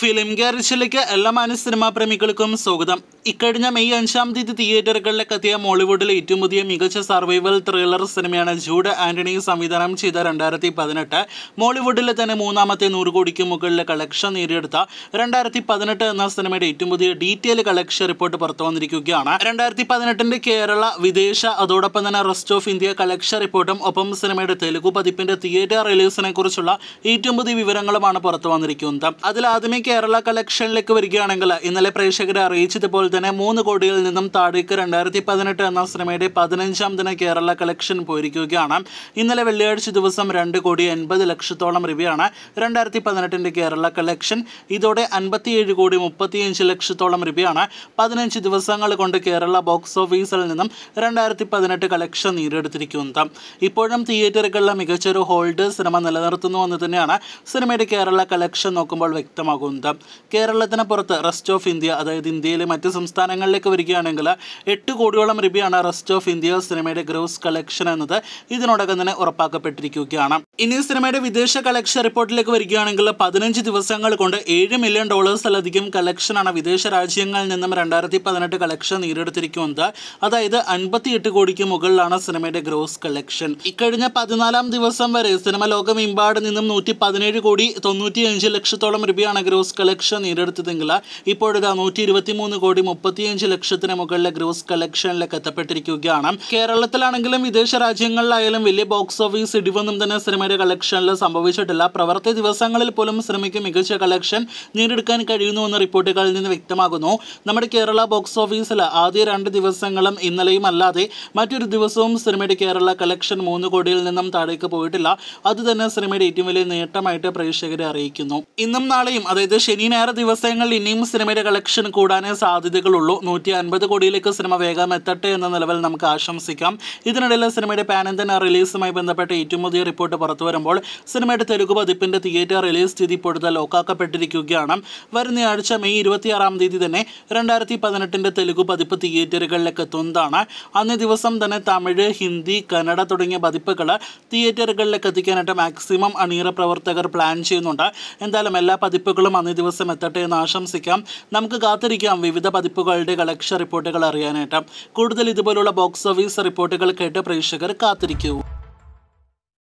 film ഗ്യാരേജിലേക്ക് എല്ലാ മാന cinema പ്രേമികൾക്കും സ്വാഗതം ഇക്കഴിഞ്ഞ മെയ് അഞ്ചാം തീയതി തിയേറ്ററുകളിലേക്ക് എത്തിയ മോളിവുഡിലെ ഏറ്റവും പുതിയ മികച്ച സർവൈവൽ ത്രില്ലർ സിനിമയാണ് ജൂഡ് ആന്റണി സംവിധാനം ചെയ്ത രണ്ടായിരത്തി പതിനെട്ട് മോളിവുഡിലെ തന്നെ മൂന്നാമത്തെ നൂറ് കോടിക്ക് മുകളിലെ കളക്ഷൻ നേടിയെടുത്ത രണ്ടായിരത്തി പതിനെട്ട് എന്ന സിനിമയുടെ ഏറ്റവും പുതിയ ഡീറ്റെയിൽ കളക്ഷൻ റിപ്പോർട്ട് പുറത്തു വന്നിരിക്കുകയാണ് രണ്ടായിരത്തി പതിനെട്ടിന്റെ കേരള വിദേശ അതോടൊപ്പം തന്നെ റെസ്റ്റ് ഓഫ് ഇന്ത്യ കളക്ഷൻ റിപ്പോർട്ടും ഒപ്പം സിനിമയുടെ തെലുഗു പതിപ്പിന്റെ തിയേറ്റർ റിലീസിനെ കുറിച്ചുള്ള ഏറ്റവും പുതിയ വിവരങ്ങളുമാണ് പുറത്തു വന്നിരിക്കുന്നത് അതിൽ ആദ്യമേ കേരള കളക്ഷനിലേക്ക് വരികയാണെങ്കിൽ ഇന്നലെ പ്രേക്ഷകരെ അറിയിച്ചതുപോലെ തന്നെ മൂന്ന് കോടിയിൽ നിന്നും താഴേക്ക് രണ്ടായിരത്തി പതിനെട്ട് എന്ന സിനിമയുടെ പതിനഞ്ചാം ദിന കേരള കളക്ഷൻ പോയിരിക്കുകയാണ് ഇന്നലെ വെള്ളിയാഴ്ച ദിവസം രണ്ട് കോടി എൺപത് ലക്ഷത്തോളം രൂപയാണ് രണ്ടായിരത്തി പതിനെട്ടിൻ്റെ കേരള കളക്ഷൻ ഇതോടെ അൻപത്തിയേഴ് കോടി മുപ്പത്തിയഞ്ച് ലക്ഷത്തോളം രൂപയാണ് പതിനഞ്ച് ദിവസങ്ങൾ കൊണ്ട് കേരള ബോക്സ് ഓഫീസിൽ നിന്നും രണ്ടായിരത്തി പതിനെട്ട് കളക്ഷൻ നേടിയെടുത്തിരിക്കുന്നത് ഇപ്പോഴും തിയേറ്ററുകളിലെ മികച്ചൊരു ഹോൾഡ് സിനിമ എന്ന് തന്നെയാണ് സിനിമയുടെ കേരള കളക്ഷൻ നോക്കുമ്പോൾ വ്യക്തമാകുന്നത് ബന്ധം കേരളത്തിന് പുറത്ത് റെസ്റ്റ് ഓഫ് ഇന്ത്യ അതായത് ഇന്ത്യയിലെ മറ്റ് സംസ്ഥാനങ്ങളിലേക്ക് വരികയാണെങ്കിൽ എട്ട് കോടിയോളം രൂപയാണ് റെസ്റ്റ് ഓഫ് ഇന്ത്യ സിനിമയുടെ ഗ്രോസ് കളക്ഷൻ എന്നത് ഇതിനോടകം തന്നെ ഉറപ്പാക്കപ്പെട്ടിരിക്കുകയാണ് ഇനി സിനിമയുടെ വിദേശ കളക്ഷൻ റിപ്പോർട്ടിലേക്ക് വരികയാണെങ്കിൽ പതിനഞ്ച് ദിവസങ്ങൾ കൊണ്ട് ഏഴ് മില്യൺ ഡോളേഴ്സിലധികം കളക്ഷനാണ് വിദേശ രാജ്യങ്ങളിൽ നിന്നും രണ്ടായിരത്തി പതിനെട്ട് കളക്ഷൻ നേടിയെടുത്തിരിക്കുന്നത് അതായത് അൻപത്തിയെട്ട് കോടിക്ക് മുകളിലാണ് സിനിമയുടെ ഗ്രോസ് കളക്ഷൻ ഇക്കഴിഞ്ഞ പതിനാലാം ദിവസം വരെ സിനിമ ലോകമെമ്പാട് നിന്നും നൂറ്റി പതിനേഴ് കോടി തൊണ്ണൂറ്റിയഞ്ച് ലക്ഷത്തോളം രൂപയാണ് ഗ്രോസ് കളക്ഷൻ നേടിയെടുത്തതെങ്കിൽ ഇപ്പോഴിതാ നൂറ്റി ഇരുപത്തി മൂന്ന് കോടി മുപ്പത്തിയഞ്ച് ലക്ഷത്തിന് മുകളിലെ ഗ്രോസ് കളക്ഷനിലേക്ക് എത്തപ്പെട്ടിരിക്കുകയാണ് കേരളത്തിലാണെങ്കിലും വിദേശ രാജ്യങ്ങളിലായാലും വലിയ ബോക്സ് ഓഫീസ് ഇടിവെന്നും തന്നെ സിനിമ ഒരു കളക്ഷനിൽ സംഭവിച്ചിട്ടില്ല പ്രവർത്തി ദിവസങ്ങളിൽ പോലും ശ്രമിക്ക് മികച്ച കളക്ഷൻ നേടിയെടുക്കാൻ കഴിയുന്നുവെന്ന് റിപ്പോർട്ടുകളിൽ നിന്ന് വ്യക്തമാകുന്നു നമ്മുടെ കേരള ബോക്സ് ഓഫീസിൽ ആദ്യ രണ്ട് ദിവസങ്ങളും ഇന്നലെയും അല്ലാതെ മറ്റൊരു ദിവസവും സിനിമയുടെ കേരള കളക്ഷൻ മൂന്ന് കോടിയിൽ നിന്നും താഴേക്ക് പോയിട്ടില്ല അത് തന്നെ സിനിമയുടെ ഏറ്റവും വലിയ നേട്ടമായിട്ട് പ്രേക്ഷകരെ അറിയിക്കുന്നു ഇന്നും നാളെയും അതായത് ശനി ഞായർ ദിവസങ്ങളിൽ ഇനിയും സിനിമയുടെ കളക്ഷൻ കൂടാനേ സാധ്യതകളുള്ളൂ നൂറ്റി അൻപത് കോടിയിലേക്ക് സിനിമ വേഗം എത്തട്ടെ എന്ന നിലവിൽ നമുക്ക് ആശംസിക്കാം ഇതിനിടയിൽ സിനിമയുടെ പാനന്തന റിലീസുമായി ബന്ധപ്പെട്ട ഏറ്റവും പുതിയ റിപ്പോർട്ട് പുറത്തു പുറത്തുവരുമ്പോൾ സിനിമയുടെ തെലുഗു പതിപ്പിന്റെ തിയേറ്റർ റിലീസ് തീയതി ഇപ്പോഴത്തെ ലോക്കാക്കപ്പെട്ടിരിക്കുകയാണ് വരുന്ന ആഴ്ച മെയ് ഇരുപത്തിയാറാം തീയതി തന്നെ രണ്ടായിരത്തി പതിനെട്ടിന്റെ തെലുഗു പതിപ്പ് തിയേറ്ററുകളിലേക്ക് എത്തുന്നതാണ് അന്നേ ദിവസം തന്നെ തമിഴ് ഹിന്ദി കന്നഡ തുടങ്ങിയ പതിപ്പുകൾ തിയേറ്ററുകളിലേക്ക് എത്തിക്കാനായിട്ട് മാക്സിമം അണിയറ പ്രവർത്തകർ പ്ലാൻ ചെയ്യുന്നുണ്ട് എന്തായാലും എല്ലാ പതിപ്പുകളും അന്നേ ദിവസം എത്തട്ടെ എന്ന് ആശംസിക്കാം നമുക്ക് കാത്തിരിക്കാം വിവിധ പതിപ്പുകളുടെ കളക്ഷൻ റിപ്പോർട്ടുകൾ അറിയാനായിട്ട് കൂടുതൽ ഇതുപോലുള്ള ബോക്സ് ഓഫീസ് റിപ്പോർട്ടുകൾ കേട്ട് പ്രേക്ഷകർ കാത്തിരിക്കൂ